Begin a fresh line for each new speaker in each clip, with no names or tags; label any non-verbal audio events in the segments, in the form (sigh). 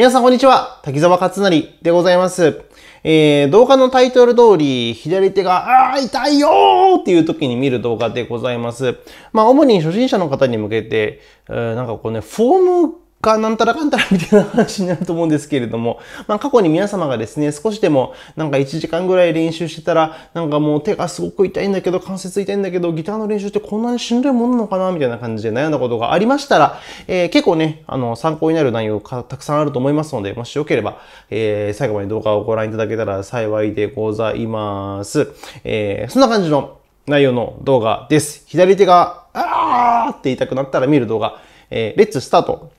皆さんこんにちは。滝沢勝成でございます。えー、動画のタイトル通り、左手が、あー痛いよーっていう時に見る動画でございます。まあ、主に初心者の方に向けて、えー、なんかこうね、フォームかなんたらかんたらみたいな話になると思うんですけれども、まあ、過去に皆様がですね、少しでもなんか1時間ぐらい練習してたら、なんかもう手がすごく痛いんだけど、関節痛いんだけど、ギターの練習ってこんなにしんどいもんなのかなみたいな感じで悩んだことがありましたら、えー、結構ね、あの、参考になる内容がたくさんあると思いますので、もしよければ、えー、最後まで動画をご覧いただけたら幸いでございます。えー、そんな感じの内容の動画です。左手が、あーって痛くなったら見る動画、えー、レッツスタート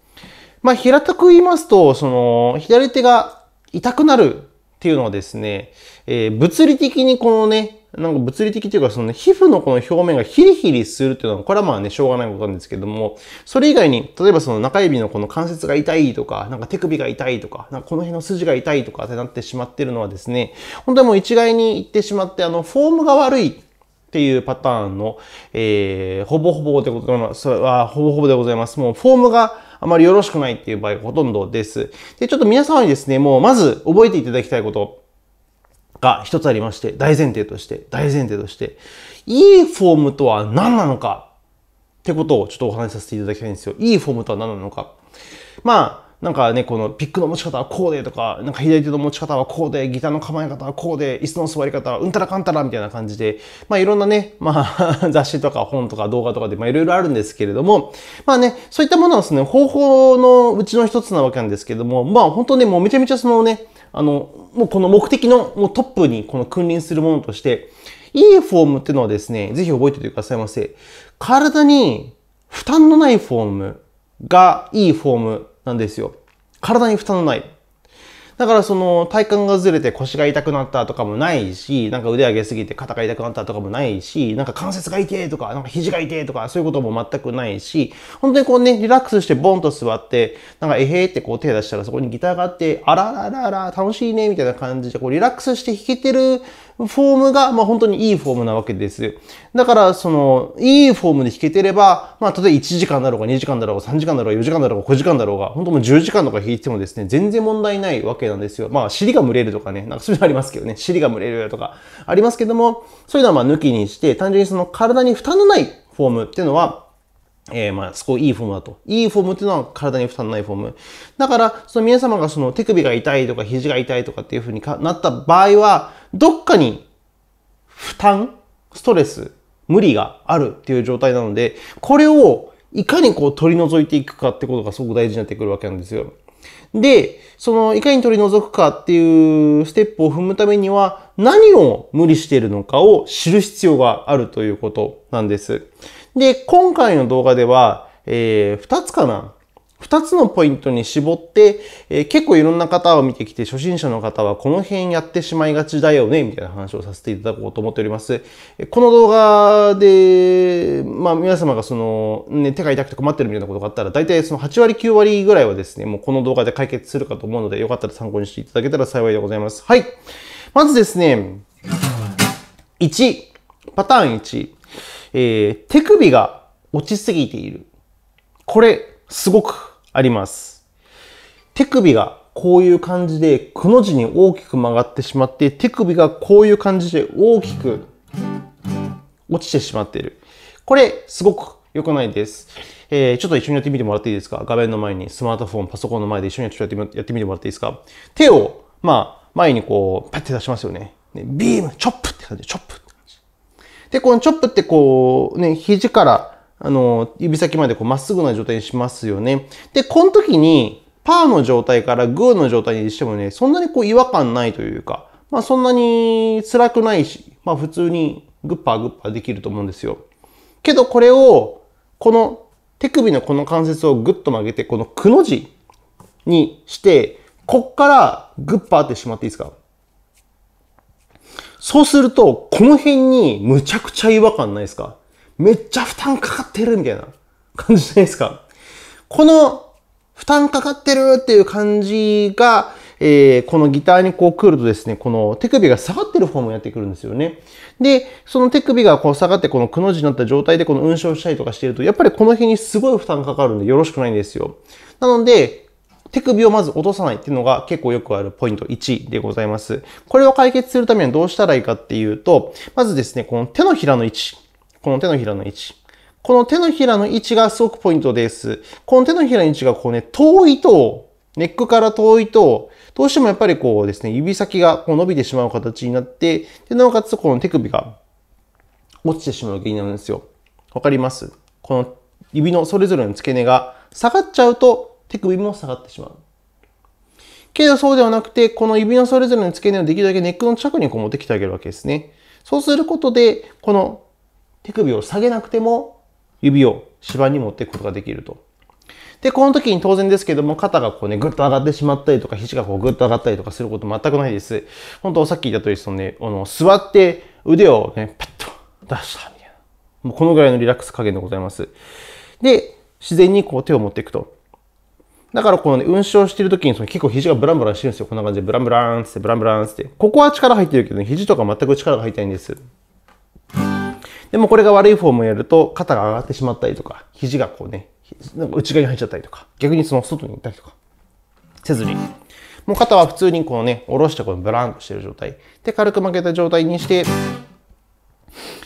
まあ、平たく言いますと、その、左手が痛くなるっていうのはですね、えー、物理的にこのね、なんか物理的というか、その、ね、皮膚のこの表面がヒリヒリするっていうのは、これはまあね、しょうがないことなんですけども、それ以外に、例えばその中指のこの関節が痛いとか、なんか手首が痛いとか、なんかこの辺の筋が痛いとかってなってしまってるのはですね、本当はもう一概に言ってしまって、あの、フォームが悪いっていうパターンの、えー、ほぼほぼでございます。それはほぼほぼでございます。もうフォームがあまりよろしくないっていう場合がほとんどです。で、ちょっと皆様にですね、もうまず覚えていただきたいこと。が一つありまして、大前提として、大前提として、いいフォームとは何なのかってことをちょっとお話しさせていただきたいんですよ。いいフォームとは何なのか。まあ、なんかね、このピックの持ち方はこうでとか、なんか左手の持ち方はこうで、ギターの構え方はこうで、椅子の座り方はうんたらかんたらみたいな感じで、まあいろんなね、まあ (laughs) 雑誌とか本とか動画とかで、まあいろいろあるんですけれども、まあね、そういったものはですね、方法のうちの一つなわけなんですけども、まあ本当ね、もうめちゃめちゃそのね、あの、もうこの目的のもうトップにこの君臨するものとして、いいフォームっていうのはですね、ぜひ覚えておいてくださいませ。体に負担のないフォームがいいフォームなんですよ。体に負担のない。だからその体幹がずれて腰が痛くなったとかもないし、なんか腕上げすぎて肩が痛くなったとかもないし、なんか関節が痛いとか、なんか肘が痛いとか、そういうことも全くないし、本当にこうね、リラックスしてボンと座って、なんかえへーってこう手出したらそこにギターがあって、あらららら、楽しいね、みたいな感じで、こうリラックスして弾けてるフォームが、まあ、本当にいいフォームなわけです。だから、その、いいフォームで弾けてれば、まあ、例えば1時間だろうが、2時間だろうが、3時間だろうが、4時間だろうが、5時間だろうが、本当もう10時間とか弾いてもですね、全然問題ないわけなんですよ。まあ、尻が蒸れるとかね、なんかそういうのありますけどね、尻が蒸れるとか、ありますけども、そういうのはまあ抜きにして、単純にその体に負担のないフォームっていうのは、えー、まあ、すごいいいフォームだと。いいフォームっていうのは体に負担ないフォーム。だから、その皆様がその手首が痛いとか肘が痛いとかっていうふうになった場合は、どっかに負担、ストレス、無理があるっていう状態なので、これをいかにこう取り除いていくかってことがすごく大事になってくるわけなんですよ。で、そのいかに取り除くかっていうステップを踏むためには何を無理しているのかを知る必要があるということなんです。で、今回の動画では、えー、2つかな2つのポイントに絞って、えー、結構いろんな方を見てきて初心者の方はこの辺やってしまいがちだよねみたいな話をさせていただこうと思っております。この動画で、まあ、皆様がその、ね、手が痛くて困ってるみたいなことがあったら大体その8割9割ぐらいはですねもうこの動画で解決するかと思うのでよかったら参考にしていただけたら幸いでございます。はい。まずですね1パターン1、えー、手首が落ちすぎている。これ、すごくあります。手首がこういう感じでくの字に大きく曲がってしまって手首がこういう感じで大きく落ちてしまっている。これすごく良くないです。えー、ちょっと一緒にやってみてもらっていいですか画面の前にスマートフォン、パソコンの前で一緒にっやってみてもらっていいですか手を、まあ、前にこう、パッて出しますよね。ねビーム、チョップって感じで、チョップって感じ。で、このチョップってこう、ね、肘からあの、指先までこうまっすぐな状態にしますよね。で、この時に、パーの状態からグーの状態にしてもね、そんなにこう違和感ないというか、まあそんなに辛くないし、まあ普通にグッパーグッパーできると思うんですよ。けどこれを、この手首のこの関節をグッと曲げて、このくの字にして、こっからグッパーってしまっていいですかそうすると、この辺にむちゃくちゃ違和感ないですかめっちゃ負担かかってるみたいな感じじゃないですか。この負担かかってるっていう感じが、えー、このギターにこう来るとですね、この手首が下がってる方もやってくるんですよね。で、その手首がこう下がってこのくの字になった状態でこの運動したりとかしてると、やっぱりこの辺にすごい負担かかるんでよろしくないんですよ。なので、手首をまず落とさないっていうのが結構よくあるポイント1でございます。これを解決するためにはどうしたらいいかっていうと、まずですね、この手のひらの位置。この手のひらの位置。この手のひらの位置がすごくポイントです。この手のひらの位置がこうね、遠いと、ネックから遠いと、どうしてもやっぱりこうですね、指先がこう伸びてしまう形になって、でなおかつこの手首が落ちてしまう原因なんですよ。わかりますこの指のそれぞれの付け根が下がっちゃうと手首も下がってしまう。けどそうではなくて、この指のそれぞれの付け根をできるだけネックの近くにこう持ってきてあげるわけですね。そうすることで、この手首を下げなくても指を芝に持っていくことができると。で、この時に当然ですけども、肩がこうね、ぐっと上がってしまったりとか、肘がこうぐっと上がったりとかすること全くないです。本当さっき言った通り、そのね、あの、座って腕をね、パッと出したみたいな。もうこのぐらいのリラックス加減でございます。で、自然にこう手を持っていくと。だからこのね、運動してる時にその結構肘がブランブランしてるんですよ。こんな感じでブランブランってブランブランって。ここは力入ってるけど、ね、肘とか全く力が入ってないんです。でもこれが悪いフォームをやると肩が上がってしまったりとか、肘がこうね、なんか内側に入っちゃったりとか、逆にその外に行ったりとか、せずに。もう肩は普通にこのね、下ろしてこのブランとしてる状態。で、軽く曲げた状態にして、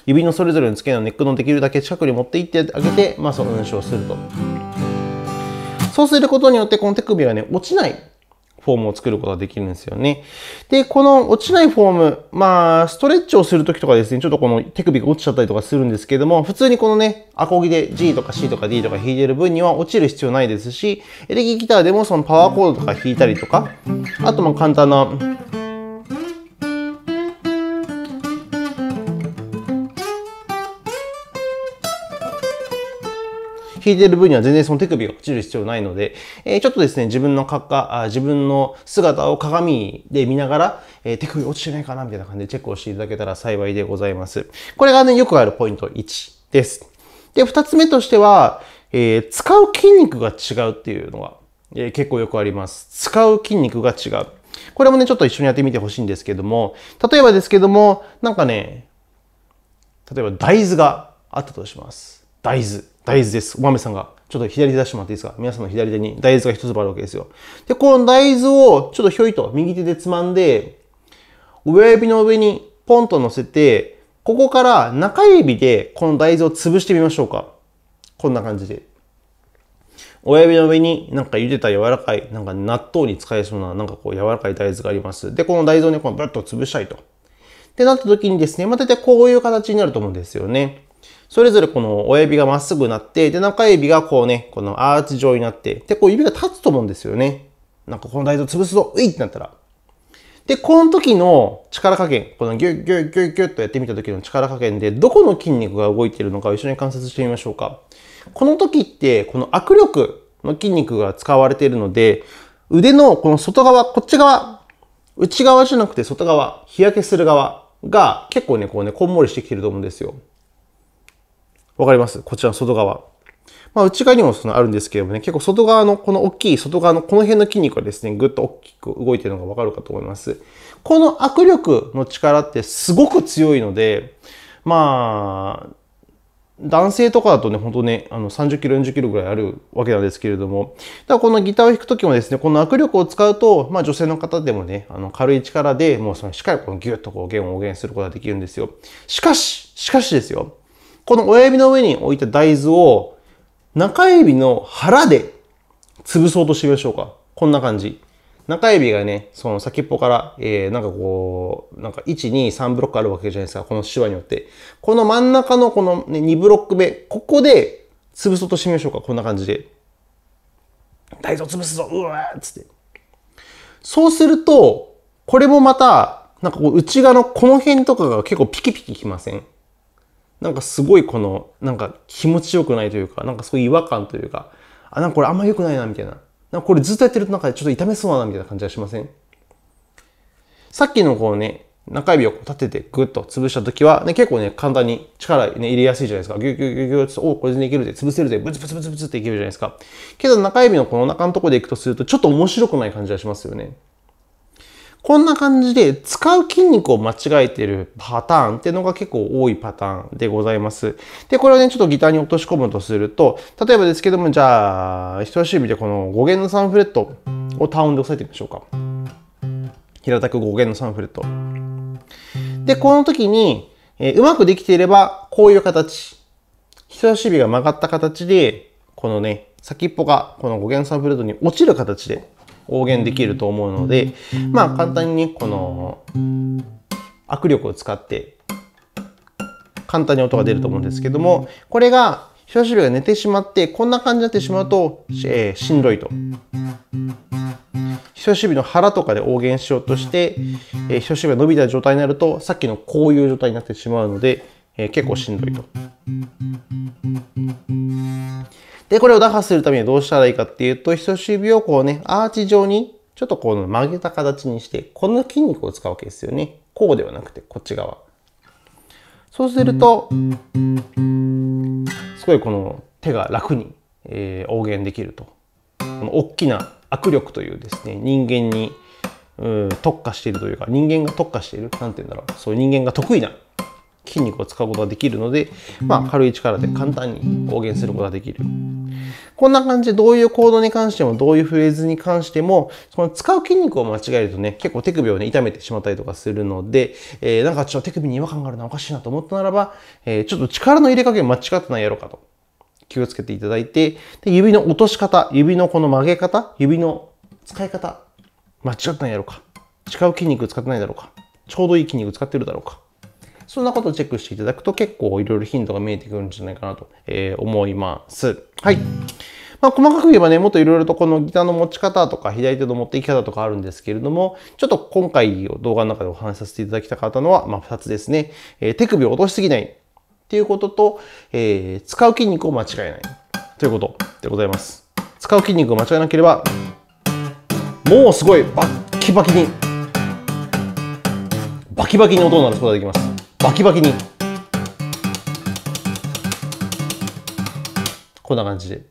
指のそれぞれの付け根をネックのできるだけ近くに持っていってあげて、まあその運動をすると。そうすることによってこの手首はね、落ちないフォームを作ることができるんですよね。で、この落ちないフォーム、まあ、ストレッチをするときとかですね、ちょっとこの手首が落ちちゃったりとかするんですけども、普通にこのね、アコギで G とか C とか D とか弾いてる分には落ちる必要ないですし、エレキギターでもそのパワーコードとか弾いたりとか、あとまあ簡単な、効いてる分には全然その手首が落ちる必要ないので、えー、ちょっとですね、自分の格下、自分の姿を鏡で見ながら、えー、手首落ちてないかなみたいな感じでチェックをしていただけたら幸いでございます。これがね、よくあるポイント1です。で、2つ目としては、えー、使う筋肉が違うっていうのが、えー、結構よくあります。使う筋肉が違う。これもね、ちょっと一緒にやってみてほしいんですけども、例えばですけども、なんかね、例えば大豆があったとします。大豆、大豆です。お豆さんが。ちょっと左手出してもらっていいですか皆さんの左手に大豆が一粒あるわけですよ。で、この大豆をちょっとひょいと右手でつまんで、親指の上にポンと乗せて、ここから中指でこの大豆を潰してみましょうか。こんな感じで。親指の上になんか茹でた柔らかい、なんか納豆に使えそうな、なんかこう柔らかい大豆があります。で、この大豆をね、このブラッと潰したいと。ってなった時にですね、まあ、大体こういう形になると思うんですよね。それぞれこの親指がまっすぐなって、で、中指がこうね、このアーチ状になって、で、こう指が立つと思うんですよね。なんかこの台座潰すぞ、ういってなったら。で、この時の力加減、このギュッギュッギュッギュッとやってみた時の力加減で、どこの筋肉が動いているのかを一緒に観察してみましょうか。この時って、この握力の筋肉が使われているので、腕のこの外側、こっち側、内側じゃなくて外側、日焼けする側が結構ね、こうね、こんもりしてきてると思うんですよ。わかりますこちらの外側。まあ、内側にもそのあるんですけれどもね、結構外側の、この大きい外側のこの辺の筋肉がですね、ぐっと大きく動いてるのがわかるかと思います。この握力の力ってすごく強いので、まあ、男性とかだとね、本当ね、あの30キロ、40キロぐらいあるわけなんですけれども、だからこのギターを弾くときもですね、この握力を使うと、まあ女性の方でもね、あの軽い力でもうそのしっかりこのギュッとこう弦を応援することができるんですよ。しかし、しかしですよ、この親指の上に置いた大豆を中指の腹で潰そうとしてみましょうか。こんな感じ。中指がね、その先っぽから、えー、なんかこう、なんか1、2、3ブロックあるわけじゃないですか。この手話によって。この真ん中のこの、ね、2ブロック目、ここで潰そうとしてみましょうか。こんな感じで。大豆潰すぞうわーっつって。そうすると、これもまた、なんかこう内側のこの辺とかが結構ピキピキきませんなんかすごいこの、なんか気持ちよくないというか、なんかすごい違和感というか、あ、なんかこれあんま良くないな、みたいな。なんかこれずっとやってるとなんかちょっと痛めそうだな、みたいな感じはしませんさっきのこうね、中指を立ててグッと潰した時は、ね、結構ね、簡単に力、ね、入れやすいじゃないですか。ギュギュギュギュっと、おこれでいけるで、潰せるで、ブツブツブツブツっていけるじゃないですか。けど中指のこの中のところでいくとすると、ちょっと面白くない感じがしますよね。こんな感じで使う筋肉を間違えてるパターンっていうのが結構多いパターンでございます。で、これをね、ちょっとギターに落とし込むとすると、例えばですけども、じゃあ、人差し指でこの5弦の3フレットをターンで押さえてみましょうか。平たく5弦の3フレット。で、この時に、えー、うまくできていれば、こういう形。人差し指が曲がった形で、このね、先っぽがこの5弦3フレットに落ちる形で応援できると思うので、まあ簡単にこの握力を使って簡単に音が出ると思うんですけども、これが人差し指が寝てしまって、こんな感じになってしまうと、えー、しんどいと。人差し指の腹とかで応援しようとして、えー、人差し指が伸びた状態になると、さっきのこういう状態になってしまうので、えー、結構しんどいと。で、これを打破するためにどうしたらいいかっていうと、人差し指をこうね、アーチ状に、ちょっとこう曲げた形にして、この筋肉を使うわけですよね。こうではなくて、こっち側。そうすると、すごいこの手が楽に、えー、応できると。この大きな握力というですね、人間に、うん、特化しているというか、人間が特化している、何て言うんだろう、そういう人間が得意な筋肉を使うことができるので、まあ、軽い力で簡単に抗原することができる。こんな感じでどういう行動に関してもどういうフレーズに関してもその使う筋肉を間違えるとね結構手首をね痛めてしまったりとかするので、えー、なんかちょっと手首に違和感があるなおかしいなと思ったならば、えー、ちょっと力の入れかけ間違ってないやろうかと気をつけていただいてで指の落とし方指のこの曲げ方指の使い方間違ってないやろうか違う筋肉使ってないだろうかちょうどいい筋肉使ってるだろうかそんなことをチェックしていただくと結構いろいろヒントが見えてくるんじゃないかなと思います。はい。まあ、細かく言えばね、もっといろいろとこのギターの持ち方とか、左手の持っていき方とかあるんですけれども、ちょっと今回動画の中でお話しさせていただきたかったのは、まあ、2つですね。えー、手首を落としすぎないっていうことと、えー、使う筋肉を間違えないということでございます。使う筋肉を間違えなければ、もうすごいバッキバキに、バキバキに音を鳴らすことができます。バキバキにこんな感じで、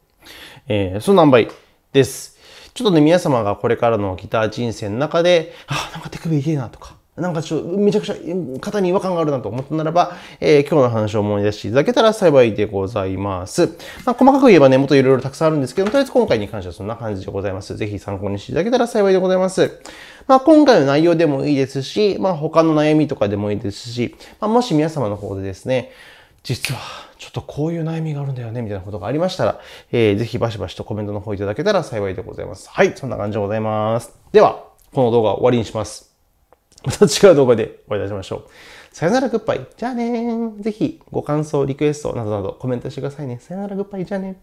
えー、その何倍ですちょっとね皆様がこれからのギター人生の中であなんか手首痛いなとかなんかちょっとめちゃくちゃ肩に違和感があるなと思ったならば、えー、今日の話を思い出していただけたら幸いでございます。まあ、細かく言えばね、もっといろいろたくさんあるんですけど、とりあえず今回に関してはそんな感じでございます。ぜひ参考にしていただけたら幸いでございます。まあ、今回の内容でもいいですし、まあ、他の悩みとかでもいいですし、まあ、もし皆様の方でですね、実は、ちょっとこういう悩みがあるんだよね、みたいなことがありましたら、えー、ぜひバシバシとコメントの方いただけたら幸いでございます。はい、そんな感じでございます。では、この動画終わりにします。また違う動画でお会いいたしましょう。さよならグッバイ。じゃあねぜひご感想、リクエストなどなどコメントしてくださいね。さよならグッバイ。じゃあね